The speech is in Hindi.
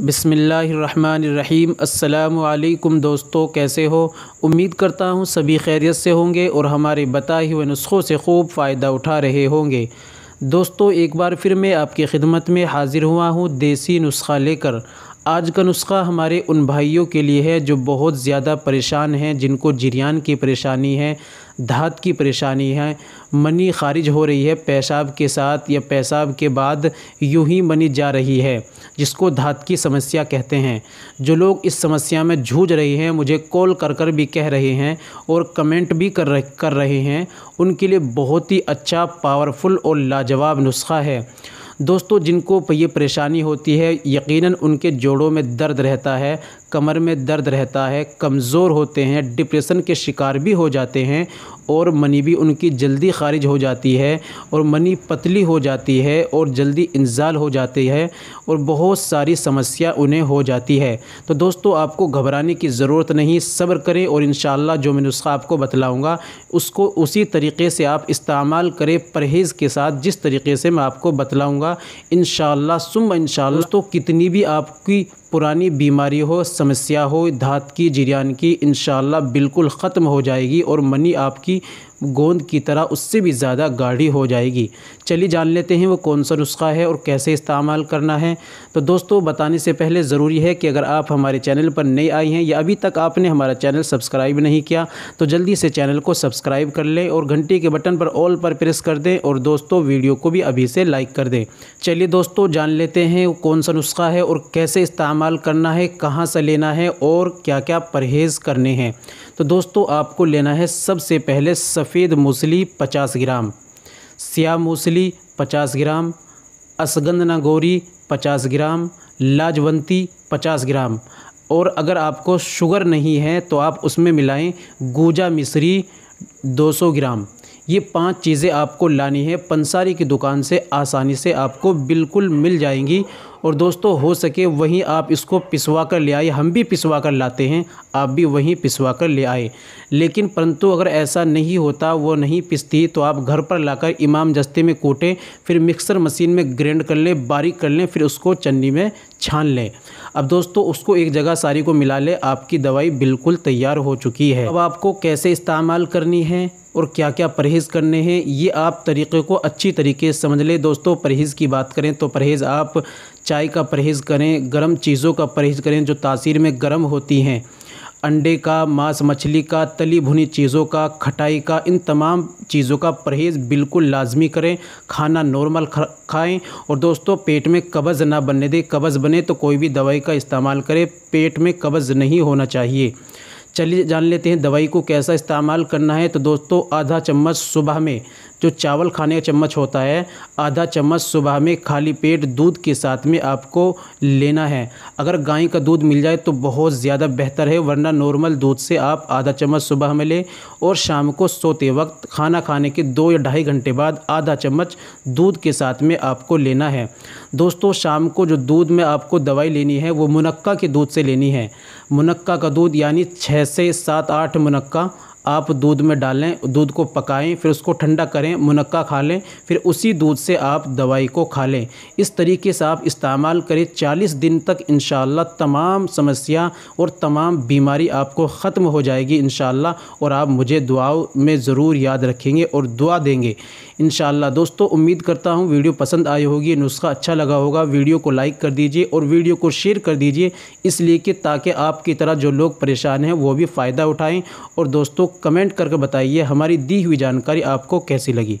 बिसमीम् अल्लाम दोस्तों कैसे हो उम्मीद करता हूँ सभी खैरियत से होंगे और हमारे बताए हुए नुस्खों से खूब फ़ायदा उठा रहे होंगे दोस्तों एक बार फिर मैं आपकी खिदमत में हाज़िर हुआ हूँ देसी नुस्खा लेकर आज का नुस्खा हमारे उन भाइयों के लिए है जो बहुत ज़्यादा परेशान हैं जिनको जिरियान की परेशानी है धात की परेशानी है मनी खारिज हो रही है पेशाब के साथ या पेशाब के बाद यूं ही मनी जा रही है जिसको धात की समस्या कहते हैं जो लोग इस समस्या में जूझ रहे हैं मुझे कॉल कर कर भी कह रहे हैं और कमेंट भी कर रहे, कर रहे हैं उनके लिए बहुत ही अच्छा पावरफुल और लाजवाब नुस्खा है दोस्तों जिनको ये परेशानी होती है यकीनन उनके जोड़ों में दर्द रहता है कमर में दर्द रहता है कमज़ोर होते हैं डिप्रेशन के शिकार भी हो जाते हैं और मनी भी उनकी जल्दी ख़ारिज हो जाती है और मनी पतली हो जाती है और जल्दी इंजाल हो जाती है और बहुत सारी समस्या उन्हें हो जाती है तो दोस्तों आपको घबराने की ज़रूरत नहीं सब्र करें और इन जो मैं नुस्खा आपको बतलाऊँगा उसको उसी तरीके से आप इस्तेमाल करें परहेज़ के साथ जिस तरीके से मैं आपको बतलाऊँगा इन सुम इन दोस्तों कितनी भी आपकी पुरानी बीमारी हो समस्या हो धात की जिरियान की इन बिल्कुल ख़त्म हो जाएगी और मनी आपकी गोंद की तरह उससे भी ज़्यादा गाढ़ी हो जाएगी चलिए जान लेते हैं वो कौन सा नुस्खा है और कैसे इस्तेमाल करना है तो दोस्तों बताने से पहले ज़रूरी है कि अगर आप हमारे चैनल पर नए आए हैं या अभी तक आपने हमारा चैनल सब्सक्राइब नहीं किया तो जल्दी से चैनल को सब्सक्राइब कर लें और घंटी के बटन पर ऑल पर प्रेस कर दें और दोस्तों वीडियो को भी अभी से लाइक कर दें चलिए दोस्तों जान लेते हैं कौन सा नुस्खा है और कैसे इस्तेमाल करना है कहाँ से लेना है और क्या क्या परहेज़ करने हैं तो दोस्तों आपको लेना है सबसे पहले सफ़ेद मूसली पचास ग्राम स्या मूसली पचास ग्राम असगंदना गोरी पचास ग्राम लाजवंती पचास ग्राम और अगर आपको शुगर नहीं है तो आप उसमें मिलाएं गूजा मिश्री 200 ग्राम ये पांच चीज़ें आपको लानी है पंसारी की दुकान से आसानी से आपको बिल्कुल मिल जाएंगी और दोस्तों हो सके वहीं आप इसको पिसवा कर ले आए हम भी पिसवा कर लाते हैं आप भी वहीं पिसवा कर ले आए लेकिन परंतु अगर ऐसा नहीं होता वो नहीं पिसती तो आप घर पर लाकर इमाम जस्ते में कोटें फिर मिक्सर मशीन में ग्रेंड कर लें बारीक कर लें फिर उसको चन्नी में छान लें अब दोस्तों उसको एक जगह सारी को मिला लें आपकी दवाई बिल्कुल तैयार हो चुकी है अब आपको कैसे इस्तेमाल करनी है और क्या क्या परहेज़ करने हैं ये आप तरीक़े को अच्छी तरीके से समझ लें दोस्तों परहेज़ की बात करें तो परहेज़ आप चाय का परहेज़ करें गर्म चीज़ों का परहेज़ करें जो तासीर में गर्म होती हैं अंडे का मांस मछली का तली भुनी चीज़ों का खटाई का इन तमाम चीज़ों का परहेज़ बिल्कुल लाजमी करें खाना नॉर्मल खाएं और दोस्तों पेट में कब्ज़ ना बनने दें कब्ज़ बने तो कोई भी दवाई का इस्तेमाल करें पेट में कब्ज़ नहीं होना चाहिए चलिए जान लेते हैं दवाई को कैसा इस्तेमाल करना है तो दोस्तों आधा चम्मच सुबह में जो चावल खाने का चम्मच होता है आधा चम्मच सुबह में खाली पेट दूध के साथ में आपको लेना है अगर गाय का दूध मिल जाए तो बहुत ज़्यादा बेहतर है वरना नॉर्मल दूध से आप आधा चम्मच सुबह में लें और शाम को सोते वक्त खाना खाने के दो या ढाई घंटे बाद आधा चम्मच दूध के साथ में आपको लेना है दोस्तों शाम को जो दूध में आपको दवाई लेनी है वो मुनक्का के दूध से लेनी है मुनक्का का दूध यानी छः से सात आठ मुनक्का आप दूध में डालें दूध को पकाएं फिर उसको ठंडा करें मुनक्का खा लें फिर उसी दूध से आप दवाई को खा लें इस तरीके से आप इस्तेमाल करें चालीस दिन तक इन तमाम समस्या और तमाम बीमारी आपको ख़त्म हो जाएगी इन और आप मुझे दुआ में ज़रूर याद रखेंगे और दुआ देंगे इन दोस्तों उम्मीद करता हूँ वीडियो पसंद आई होगी नुस्खा अच्छा लगा होगा वीडियो को लाइक कर दीजिए और वीडियो को शेयर कर दीजिए इसलिए कि ताकि आपकी तरह जो लोग परेशान हैं वो भी फ़ायदा उठाएँ और दोस्तों कमेंट करके बताइए हमारी दी हुई जानकारी आपको कैसी लगी